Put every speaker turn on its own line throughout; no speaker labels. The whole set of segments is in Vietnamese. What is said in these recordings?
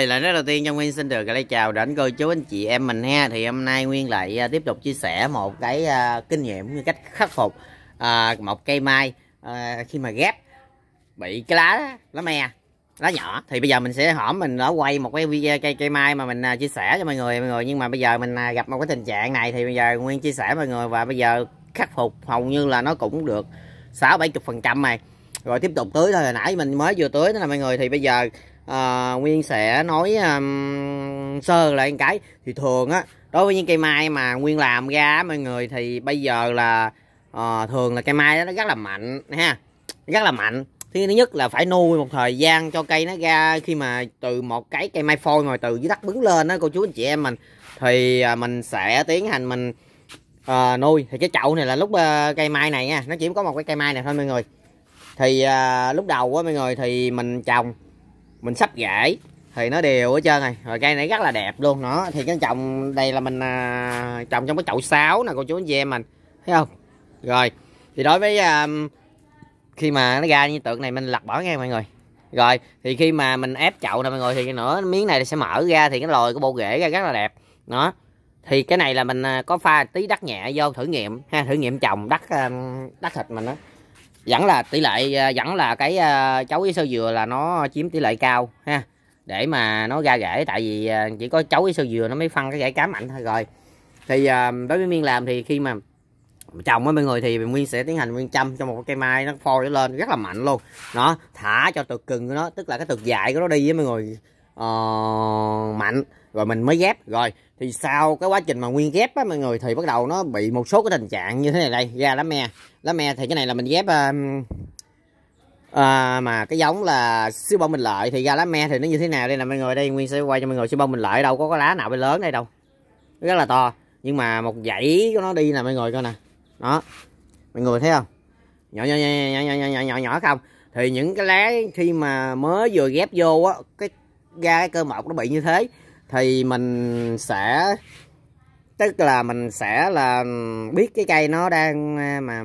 Rồi là rất đầu tiên trong Nguyên xin được lại chào đến cô chú anh chị em mình ha Thì hôm nay Nguyên lại à, tiếp tục chia sẻ một cái uh, kinh nghiệm như cách khắc phục uh, một cây mai uh, khi mà ghép bị cái lá lá me lá nhỏ thì bây giờ mình sẽ hỏm mình đã quay một cái video cây cây mai mà mình chia sẻ cho mọi người mọi người nhưng mà bây giờ mình gặp một cái tình trạng này thì bây giờ nguyên chia sẻ mọi người và bây giờ khắc phục hầu như là nó cũng được sáu bảy chục phần trăm này rồi tiếp tục tưới thôi hồi nãy mình mới vừa tưới đó là mọi người thì bây giờ à, nguyên sẽ nói um, sơ lại cái thì thường á đối với những cây mai mà nguyên làm ra mọi người thì bây giờ là à, thường là cây mai đó nó rất là mạnh ha rất là mạnh thứ nhất là phải nuôi một thời gian cho cây nó ra khi mà từ một cái cây mai phôi mà từ dưới đất bứng lên đó cô chú anh chị em mình thì à, mình sẽ tiến hành mình à, nuôi thì cái chậu này là lúc uh, cây mai này nha nó chỉ có một cái cây mai này thôi mọi người thì à, lúc đầu á mọi người thì mình trồng mình sắp rễ thì nó đều hết trơn này rồi cây này rất là đẹp luôn nữa thì cái trồng đây là mình à, trồng trong cái chậu sáo nè cô chú anh chị em mình thấy không rồi thì đối với à, khi mà nó ra như tượng này mình lật bỏ nghe mọi người rồi thì khi mà mình ép chậu nè mọi người thì nữa miếng này sẽ mở ra thì cái lồi của bộ rễ ra rất là đẹp nó thì cái này là mình à, có pha tí đất nhẹ vô thử nghiệm ha thử nghiệm trồng đất à, đất thịt mình đó vẫn là tỷ lệ à, vẫn là cái à, chấu với sơ dừa là nó chiếm tỷ lệ cao ha để mà nó ra rễ tại vì à, chỉ có chấu với sơ dừa nó mới phân cái rễ cám mạnh thôi rồi thì đối với miên làm thì khi mà trồng với mọi người thì nguyên sẽ tiến hành nguyên chăm cho một cây mai nó phôi nó lên rất là mạnh luôn nó thả cho tược cừng của nó tức là cái tược dại của nó đi với mọi người uh, mạnh rồi mình mới ghép rồi thì sau cái quá trình mà nguyên ghép á mọi người thì bắt đầu nó bị một số cái tình trạng như thế này đây ra lá me lá me thì cái này là mình ghép um, à, mà cái giống là siêu bông bình lợi thì ra lá me thì nó như thế nào đây là mọi người đây nguyên sẽ quay cho mọi người siêu bông bình lợi đâu có có lá nào bị lớn đây đâu rất là to nhưng mà một dãy của nó đi nè mọi người coi nè đó mọi người thấy không nhỏ nhỏ nhỏ nhỏ nhỏ nhỏ nhỏ nhỏ không thì những cái lá khi mà mới vừa ghép vô á cái ra cái cơ mọc nó bị như thế thì mình sẽ tức là mình sẽ là biết cái cây nó đang à, mà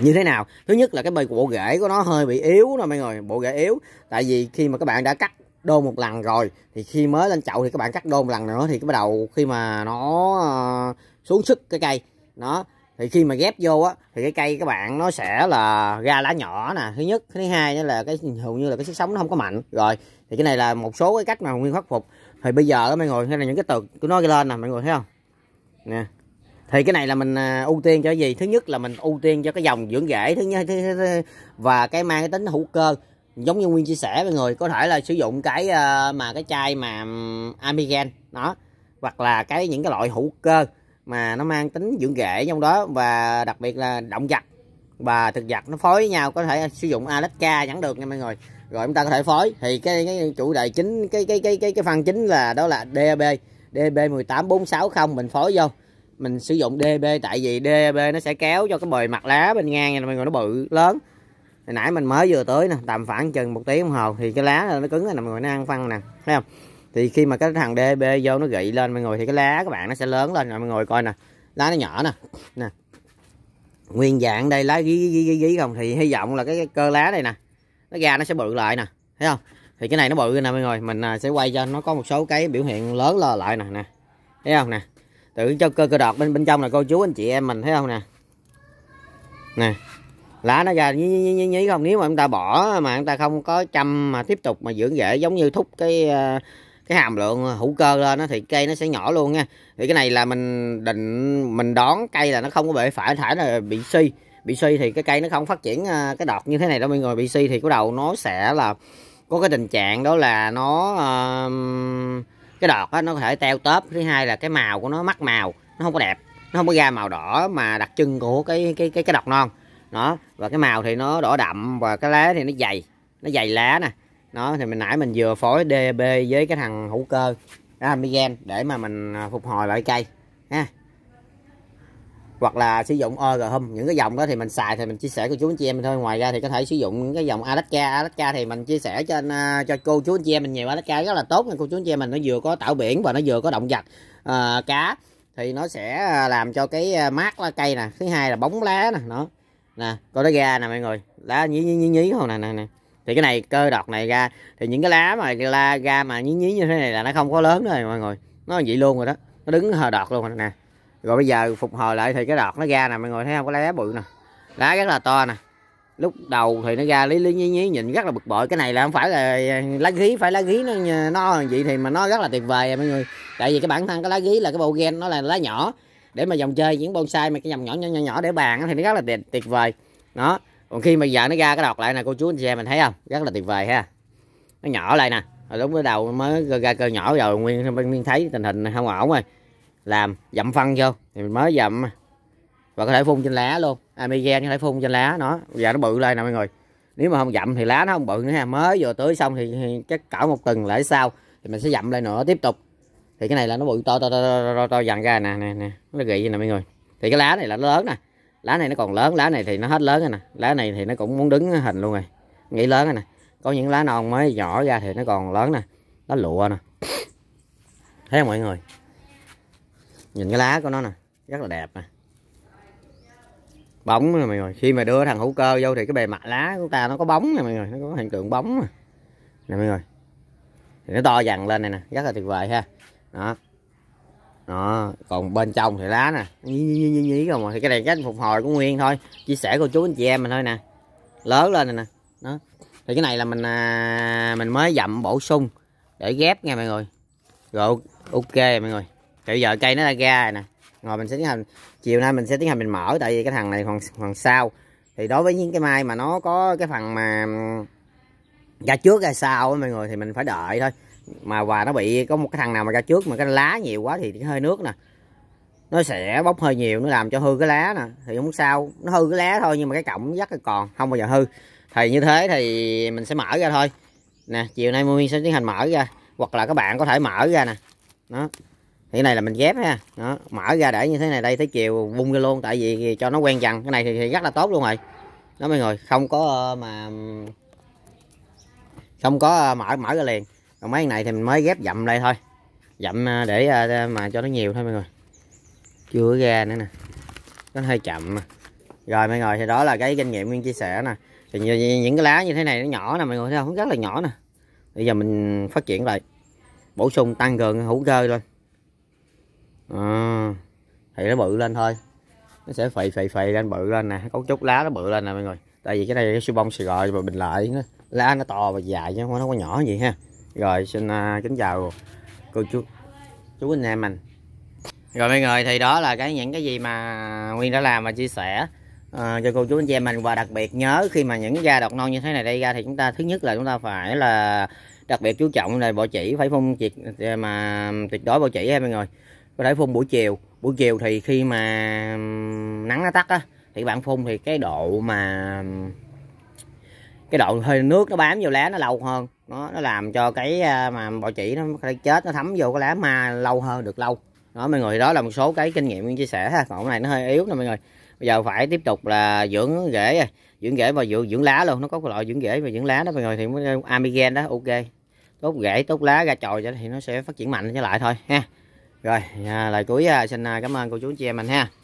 như thế nào thứ nhất là cái bộ rễ của nó hơi bị yếu nè mọi người bộ rễ yếu tại vì khi mà các bạn đã cắt đô một lần rồi thì khi mới lên chậu thì các bạn cắt đô một lần nữa thì bắt đầu khi mà nó ờ, xuống sức cái cây nó thì khi mà ghép vô á thì cái cây các bạn nó sẽ là ra lá nhỏ nè thứ nhất thứ hai nữa là cái hầu như là cái sức sống nó không có mạnh rồi thì cái này là một số cái cách mà nguyên khắc phục thì bây giờ đó mọi người hay là những cái tường của nó lên nè mọi người thấy không nè thì cái này là mình à, ưu tiên cho cái gì thứ nhất là mình ưu tiên cho cái dòng dưỡng rễ thứ nhất và cái mang cái tính hữu cơ giống như nguyên chia sẻ mọi người có thể là sử dụng cái à, mà cái chai mà amigen đó hoặc là cái những cái loại hữu cơ mà nó mang tính dưỡng rễ trong đó và đặc biệt là động vật và thực vật nó phối với nhau có thể sử dụng Alaska vẫn được nha mọi người rồi chúng ta có thể phối thì cái, cái chủ đề chính cái cái cái cái cái phân chính là đó là DAB DAB 18460 mình phối vô mình sử dụng db tại vì db nó sẽ kéo cho cái bề mặt lá bên ngang này mọi người nó bự lớn hồi nãy mình mới vừa tới nè tầm khoảng chừng một tiếng đồng hồ thì cái lá nó cứng rồi nè mọi người nó ăn phân nè thấy không thì khi mà cái thằng DB vô nó gị lên mọi người thì cái lá các bạn nó sẽ lớn lên rồi mọi người coi nè lá nó nhỏ nè nè nguyên dạng đây lá gí gí gí gí không thì hy vọng là cái, cái cơ lá đây nè nó ra nó sẽ bự lại nè thấy không thì cái này nó bự nè mọi người mình à, sẽ quay cho nó có một số cái biểu hiện lớn là lại nè nè thấy không nè tự cho cơ cơ đọt bên bên trong là cô chú anh chị em mình thấy không nè nè lá nó ra nhí nhí nhí nhí không nếu mà chúng ta bỏ mà chúng ta không có chăm mà tiếp tục mà dưỡng rễ giống như thúc cái à, cái hàm lượng hữu cơ lên đó, thì cây nó sẽ nhỏ luôn nha thì cái này là mình định mình đón cây là nó không có bị phải thải là bị suy bị suy thì cái cây nó không phát triển à, cái đọt như thế này đâu mọi người bị suy thì cái đầu nó sẽ là có cái tình trạng đó là nó à, cái đọt nó có thể teo tớp thứ hai là cái màu của nó mắc màu nó không có đẹp nó không có ra màu đỏ mà đặc trưng của cái cái cái cái đọt non đó và cái màu thì nó đỏ đậm và cái lá thì nó dày nó dày lá nè nó thì mình nãy mình vừa phối DB với cái thằng hữu cơ đó amigen để mà mình à, phục hồi lại cây ha hoặc là sử dụng OG Hum những cái dòng đó thì mình xài thì mình chia sẻ cô chú anh chị em mình thôi ngoài ra thì có thể sử dụng những cái dòng Alaska Alaska thì mình chia sẻ cho à, cho cô chú anh chị em mình nhiều Alaska rất là tốt nên cô chú anh chị em mình nó vừa có tạo biển và nó vừa có động vật uh, cá thì nó sẽ làm cho cái mát lá cây nè thứ hai là bóng lá nè nó nè coi nó ra nè mọi người lá nhí nhí nhí nhí không nè nè nè thì cái này cơ đọt này ra thì những cái lá mà la ra mà nhí nhí như thế này là nó không có lớn rồi mọi người nó vậy luôn rồi đó nó đứng hờ đọt luôn rồi nè rồi bây giờ phục hồi lại thì cái đọt nó ra nè mọi người thấy không có lá bự nè lá rất là to nè lúc đầu thì nó ra lý lý nhí nhí nhìn rất là bực bội cái này là không phải là lá gí phải lá gí nó nó vậy thì mà nó rất là tuyệt vời à mọi người tại vì cái bản thân cái lá gí là cái bộ gen nó là lá nhỏ để mà dòng chơi những bonsai mà cái dòng nhỏ nhỏ nhỏ, nhỏ để bàn thì nó rất là tuyệt, tuyệt vời đó còn khi mà giờ nó ra cái đọt lại nè cô chú anh chị em mình thấy không rất là tuyệt vời ha nó nhỏ lại nè rồi lúc cái đầu mới ra cơ nhỏ rồi nguyên nguyên thấy tình hình không ổn rồi làm dậm phân vô thì mình mới dậm và có thể phun trên lá luôn amigen à, có thể phun trên lá nó giờ nó bự lên nè mọi người nếu mà không dậm thì lá nó không bự nữa ha mới vừa tưới xong thì, thì chắc cỡ một tuần lại sau thì mình sẽ dậm lại nữa tiếp tục thì cái này là nó bự to to to to, to, to dần ra nè nè nè nó vậy nè mọi người thì cái lá này là nó lớn nè lá này nó còn lớn lá này thì nó hết lớn rồi nè lá này thì nó cũng muốn đứng hình luôn rồi nghĩ lớn rồi nè có những lá non mới nhỏ ra thì nó còn lớn nè nó lụa nè thấy không mọi người nhìn cái lá của nó nè rất là đẹp nè bóng nè mọi người khi mà đưa thằng hữu cơ vô thì cái bề mặt lá của ta nó có bóng nè mọi người nó có hiện tượng bóng nè, nè mọi người thì nó to dần lên này nè rất là tuyệt vời ha đó đó còn bên trong thì lá nè nhí nhí nhí nhí rồi mà thì cái này cách phục hồi cũng nguyên thôi chia sẻ cô chú anh chị em mình thôi nè lớn lên này nè đó thì cái này là mình à, mình mới dặm bổ sung để ghép nha mọi người rồi ok mọi người bây giờ cây nó đã ra rồi nè rồi mình sẽ tiến hành chiều nay mình sẽ tiến hành mình mở tại vì cái thằng này còn còn sau thì đối với những cái mai mà nó có cái phần mà ra trước ra sau á mọi người thì mình phải đợi thôi mà và nó bị có một cái thằng nào mà ra trước mà cái lá nhiều quá thì hơi nước nè nó sẽ bốc hơi nhiều nó làm cho hư cái lá nè thì không sao nó hư cái lá thôi nhưng mà cái cọng rất là còn không bao giờ hư thì như thế thì mình sẽ mở ra thôi nè chiều nay Nguyên sẽ tiến hành mở ra hoặc là các bạn có thể mở ra nè đó thì cái này là mình ghép ha đó mở ra để như thế này đây tới chiều bung ra luôn tại vì cho nó quen dần cái này thì, thì rất là tốt luôn rồi đó mọi người không có ờ, mà không có ờ, mở mở ra liền còn mấy này thì mình mới ghép dặm đây thôi dặm à, à, để mà cho nó nhiều thôi mọi người chưa ra nữa nè nó hơi chậm mà. rồi mọi người thì đó là cái kinh nghiệm nguyên chia sẻ nè thì những cái lá như thế này nó nhỏ nè mọi người thấy không rất là nhỏ nè bây giờ mình phát triển lại bổ sung tăng cường hữu cơ lên à, thì nó bự lên thôi nó sẽ phì phì phì lên bự lên nè cấu trúc lá nó bự lên nè mọi người tại vì cái này cái siêu bông sài gòn và bình lại nó, lá nó to và dài chứ không nó có nhỏ gì ha rồi xin uh, kính chào cô chú chú anh em mình rồi mọi người thì đó là cái những cái gì mà nguyên đã làm và chia sẻ uh, cho cô chú anh chị em mình và đặc biệt nhớ khi mà những da độc non như thế này đây ra thì chúng ta thứ nhất là chúng ta phải là đặc biệt chú trọng là bỏ chỉ phải phun tuyệt mà tuyệt đối bỏ chỉ em mọi người có thể phun buổi chiều buổi chiều thì khi mà nắng nó tắt á thì bạn phun thì cái độ mà cái độ hơi nước nó bám vô lá nó lâu hơn nó nó làm cho cái à, mà bọ chỉ nó chết nó thấm vô cái lá ma lâu hơn được lâu đó mọi người đó là một số cái kinh nghiệm chia sẻ ha còn cái này nó hơi yếu nè mọi người bây giờ phải tiếp tục là dưỡng rễ dưỡng rễ và dưỡng dưỡng lá luôn nó có cái loại dưỡng rễ và dưỡng lá đó mọi người thì à, amigen đó ok tốt rễ tốt lá ra chồi vậy thì nó sẽ phát triển mạnh trở lại thôi ha rồi à, lời cuối xin cảm ơn cô chú anh chị em mình ha